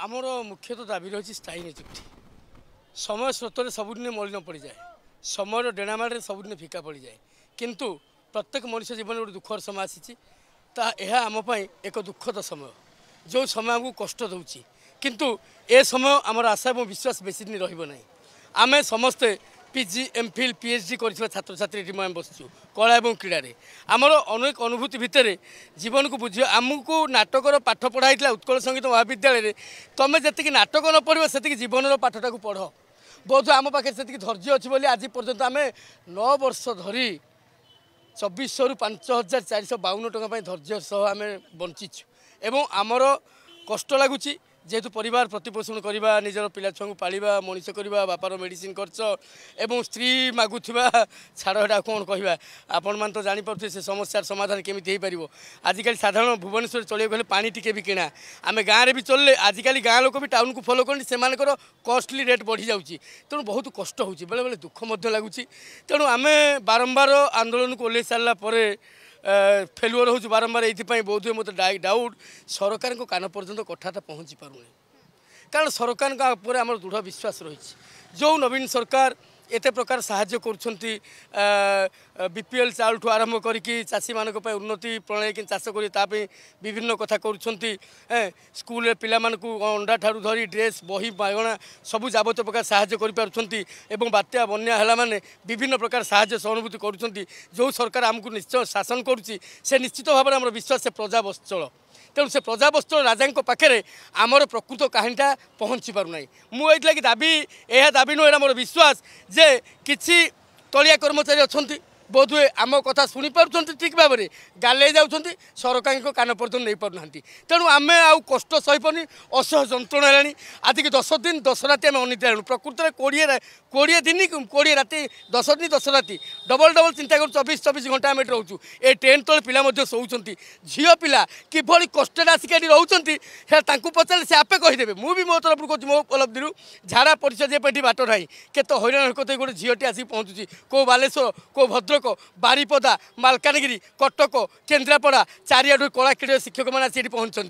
ଆମର ମୁଖ୍ୟତଃ ଦାବି ରହିଛି ସ୍ଥାୟୀ ନିଯୁକ୍ତି ସମୟ ସ୍ରୋତରେ ସବୁଦିନେ ମଳିନ ପଡ଼ିଯାଏ ସମୟର ଡେଣାମାଡ଼ରେ ସବୁଦିନେ ଫିକା ପଡ଼ିଯାଏ କିନ୍ତୁ ପ୍ରତ୍ୟେକ ମଣିଷ ଜୀବନରେ ଗୋଟେ ଦୁଃଖର ସମୟ ଆସିଛି ତାହା ଏହା ଆମ ପାଇଁ ଏକ ଦୁଃଖଦ ସମୟ ଯେଉଁ ସମୟ ଆମକୁ କଷ୍ଟ ଦେଉଛି କିନ୍ତୁ ଏ ସମୟ ଆମର ଆଶା ଏବଂ ବିଶ୍ୱାସ ବେଶୀ ଦିନ ରହିବ ନାହିଁ ଆମେ ସମସ୍ତେ পিজি এমফিল পিএইচডি করা ছাত্রছাত্রী এটি আমি বসছু কলা এবং ক্রীড়ে আমার অনেক অনুভূতি ভিতরে জীবনকে বুঝ আমি নাটকর পাঠ পড়া হয়েছিল উৎকল সঙ্গীত মহাবিদ্যালয়ের তুমি যেত নাটক ন পড়ব সেত জীবনর পাঠটা পড় বোধ আম পাখে সেত ধৈর্য অছি আজ পর্যন্ত আমি নর্ষ ধরি চবিশশু পাঁচ হাজার চারিশহ বাউন টাকা ধৈর্য সহ আমি বঞ্চিছু এবং আমার কষ্ট লাগুছি যেহেতু পরিবার প্রতিপোষণ করা নিজের পিলা ছুঁ পাড়া মনিষ করা বাপার মেডিসিন খরচ এবং স্ত্রী মাগুয়া ছাড় এটা কোণ কহা আপন মানে তো জাঁপারে সে সমস্যার সমাধান কেমি হয়ে পাব আজকাল সাধারণ ভুবনেশ্বর চলাই গেলে পা টিকে বি কিনা আমি গাঁরে বি চললে আজকাল গাঁ লোক বি টাউন কু ফলো করতে সে কষ্টলি রেট বড়ি যাচ্ছে তেমন বহুত কষ্ট হচ্ছে বেড়ে বেড়ে দুঃখ মধ্যে লাগুছি তেমন আমি বারম্বার আন্দোলনকে ওলাই সারা পরে ଫେଲୁଅର ହେଉଛି ବାରମ୍ବାର ଏଇଥିପାଇଁ ବୋଧ ହୁଏ ମୋତେ ଡାଉଟ୍ ସରକାରଙ୍କ କାନ ପର୍ଯ୍ୟନ୍ତ କଥାଟା ପହଞ୍ଚି ପାରୁନି କାରଣ ସରକାରଙ୍କ ଉପରେ ଆମର ଦୃଢ଼ ବିଶ୍ୱାସ ରହିଛି ଯେଉଁ ନବୀନ ସରକାର এতে প্রকার সাহায্য করছেন বিপিএল চাউল ঠু আরম্ভ করি চাষী মান উন্নতি প্রণালী চাষ করে তাপি বিভিন্ন কথা করছেন হ্যাঁ স্কুলের পিলা মানুষ অন্ডা ঠার ধরি ড্রেস বহি মাগণা সবু যাবত প্রকার সাহায্য করে পারছেন এবং বাত্যা বন্যা হল মানে বিভিন্ন প্রকার সাহায্য সহানুভূতি করছেন যে সরকার আমি নিশ্চয় শাসন করছে সে নিশ্চিত ভাবে আমার বিশ্বাস সে প্রজাবৎসল ତେଣୁ ସେ ପ୍ରଜାବସ୍ତଳ ରାଜାଙ୍କ ପାଖରେ ଆମର ପ୍ରକୃତ କାହାଣୀଟା ପହଞ୍ଚି ପାରୁନାହିଁ ମୁଁ ଏଇଥିଲାଗି ଦାବି ଏହା ଦାବି ନୁହେଁ ମୋର ବିଶ୍ୱାସ ଯେ କିଛି ତଳିଆ କର୍ମଚାରୀ ଅଛନ୍ତି ବୋଧହୁଏ ଆମ କଥା ଶୁଣିପାରୁଛନ୍ତି ଠିକ୍ ଭାବରେ ଗାଲେଇ ଯାଉଛନ୍ତି ସରକାରଙ୍କ କାନ ପର୍ଯ୍ୟନ୍ତ ନେଇପାରୁନାହାନ୍ତି ତେଣୁ ଆମେ ଆଉ କଷ୍ଟ ସହିପାରୁନି ଅସହ୍ୟ ଯନ୍ତ୍ରଣା ହେଲାଣି ଆଜିକି ଦଶ ଦିନ ଦଶ ରାତି ଆମେ ଅନିଦ୍ରା ହେଲୁ ପ୍ରକୃତରେ କୋଡ଼ିଏ କୋଡ଼ିଏ ଦିନ କୋଡ଼ିଏ ରାତି ଦଶ ଦିନ ଦଶ ରାତି ডবল ডবল চিন্তা করুন চবিশ চবিশ ঘন্টা আমি এটি রোচু এ ট্রেন তলে পিলা মধ্যে শোচান ঝিও পিলা কিভাবে কষ্টে আসিকি এটি রোচান তাঁকু পচারে সে আপে কেদেবে মু মো তরফর কହୁଛି মো উপলব্ধির ঝাড়া পরিচয় যে এটি বাট নাই কত হইরাণ হরকত গোটে ঝিওটি আসি পৌঁছুছি কেউ বালেশ্বর কেউ ভদ্রক বারিপদা মালকানগিরি কটক কেন্দ্রাপড়া চারিআডু কলাক্রীড় শিক্ষক মানে আসি এটি পৌঁছান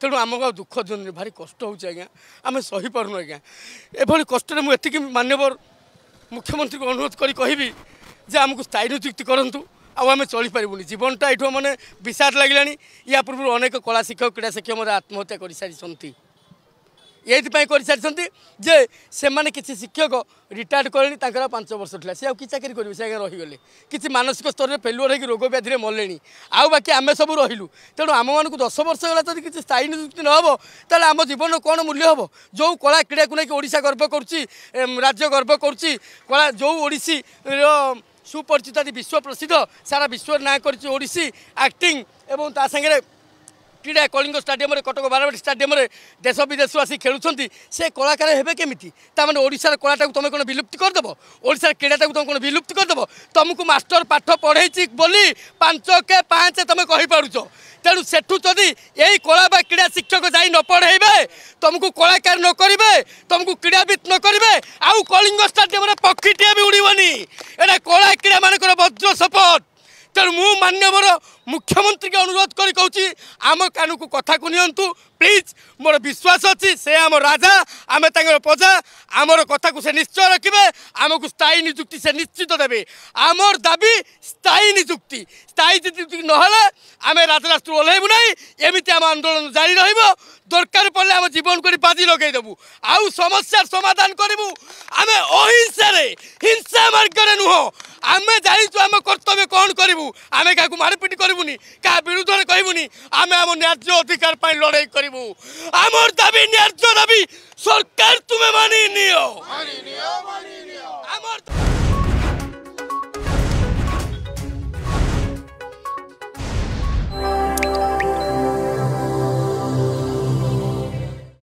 তেমন আমাকে আউ দুঃখ জীবনে ভারি কষ্ট হচ্ছে আজ্ঞা আমি সহিপারুন আজ্ঞা এভাবে কষ্টরে মু এতিকি মান্যবর মুখ্যমন্ত্রী অনুরোধ করে কহবি ଯେ ଆମକୁ ସ୍ଥାୟୀ ନିଯୁକ୍ତି କରନ୍ତୁ ଆଉ ଆମେ ଚଳିପାରିବୁନି ଜୀବନଟା ଏଠୁ ମାନେ ବିଷାଦ ଲାଗିଲାଣି ୟା ପୂର୍ବରୁ ଅନେକ କଳା ଶିକ୍ଷକ କ୍ରୀଡ଼ା ଶିକ୍ଷକ ମଧ୍ୟ ଆତ୍ମହତ୍ୟା କରିସାରିଛନ୍ତି ଏଇଥିପାଇଁ କରିସାରିଛନ୍ତି ଯେ ସେମାନେ କିଛି ଶିକ୍ଷକ ରିଟାୟାର୍ଡ଼ କଲେଣି ତାଙ୍କର ପାଞ୍ଚ ବର୍ଷ ଥିଲା ସେ ଆଉ କି ଚାକିରି କରିବେ ସେ ଆଜ୍ଞା ରହିଗଲେ କିଛି ମାନସିକ ସ୍ତରରେ ଫେଲୁଅର୍ ହେଇକି ରୋଗ ବ୍ୟାଧିରେ ମଲେଣି ଆଉ ବାକି ଆମେ ସବୁ ରହିଲୁ ତେଣୁ ଆମମାନଙ୍କୁ ଦଶ ବର୍ଷ ହେଲା ଯଦି କିଛି ସ୍ଥାୟୀ ନିଯୁକ୍ତି ନ ହେବ ତାହେଲେ ଆମ ଜୀବନର କ'ଣ ମୂଲ୍ୟ ହେବ ଯେଉଁ କଳା କ୍ରୀଡ଼ାକୁ ନେଇକି ଓଡ଼ିଶା ଗର୍ବ କରୁଛି ରାଜ୍ୟ ଗର୍ବ କରୁଛି କଳା ଯେଉଁ ଓଡ଼ିଶୀର সুপরিচিত আজ বিশ্ব প্রসিদ্ধ সারা বিশ্বের না করেছে ওড়শী আক্টিং এবং তা সাথে ক্রীড়া কলিঙ্গ স্টাডিয়ামে কটক বারবাটী স্টাডিয়ামে দেশ বিদেশ আসি খেলুচার সে কলাকার হবে কেমিতি তা মানে ওড়শার কলাটা তুমি কোনো বিলুপ্তি করেদেব ওড়শার ক্রীড়াটা তুমি কোনো বিলুপ্তি করেদেব তুমি মাষ্টর পাঠ পড়াইছি বলে পাঁচ কে পাঁচ তুমি কহিপারুছ ତେଣୁ ସେଠୁ ଯଦି ଏଇ କଳା ବା କ୍ରୀଡ଼ା ଶିକ୍ଷକ ଯାଇ ନ ପଢ଼େଇବେ ତୁମକୁ କଳାକାର ନ କରିବେ ତୁମକୁ କ୍ରୀଡ଼ାବିତ ନ କରିବେ ଆଉ କଳିଙ୍ଗ ଷ୍ଟାଡିୟମରେ ପକ୍ଷୀଟିଏ ବି ଉଡ଼ିବନି ଏଇଟା କଳା କ୍ରୀଡ଼ାମାନଙ୍କର ବଜ୍ର ସପୋର୍ଟ ତେଣୁ ମୁଁ ମାନ୍ୟବର ମୁଖ୍ୟମନ୍ତ୍ରୀଙ୍କୁ ଅନୁରୋଧ କରି କହୁଛି ଆମ କାନକୁ କଥାକୁ ନିଅନ୍ତୁ ପ୍ଲିଜ୍ ମୋର ବିଶ୍ୱାସ ଅଛି ସେ ଆମ ରାଜା ଆମେ ତାଙ୍କର ପ୍ରଜା ଆମର କଥାକୁ ସେ ନିଶ୍ଚୟ ରଖିବେ ଆମକୁ ସ୍ଥାୟୀ ନିଯୁକ୍ତି ସେ ନିଶ୍ଚିତ ଦେବେ ଆମର ଦାବି ସ୍ଥାୟୀ ନିଯୁକ୍ତି ସ୍ଥାୟୀ ନିଯୁକ୍ତି ନହେଲେ ଆମେ ରାଜରାସ୍ତରୁ ଓହ୍ଲାଇବୁ ନାହିଁ ଏମିତି ଆମ ଆନ୍ଦୋଳନ ଜାରି ରହିବ ଦରକାର ପଡ଼ିଲେ ଆମ ଜୀବନକୁ ବାଜି ଲଗାଇଦେବୁ ଆଉ ସମସ୍ୟାର ସମାଧାନ କରିବୁ ଆମେ ଅହିଂସାରେ ହିଂସା ମାର୍ଗରେ ନୁହଁ ଆମେ ଜାଣିଛୁ ଆମେ କର୍ତ୍ତବ୍ୟ କ'ଣ କରିବୁ ଆମେ କାହାକୁ ମାରପିଟ କରିବୁନି କାହା ବିରୁଦ୍ଧରେ କହିବୁନି ଆମେ ଆମ ନ୍ୟାଯ୍ୟ ଅଧିକାର ପାଇଁ ଲଢ଼େଇ କରିବୁ ଆମର ଦାବି ନ୍ୟାଯ୍ୟ ଦାବି ସରକାର ତୁମେ ମାନି ନିଅ ଆମର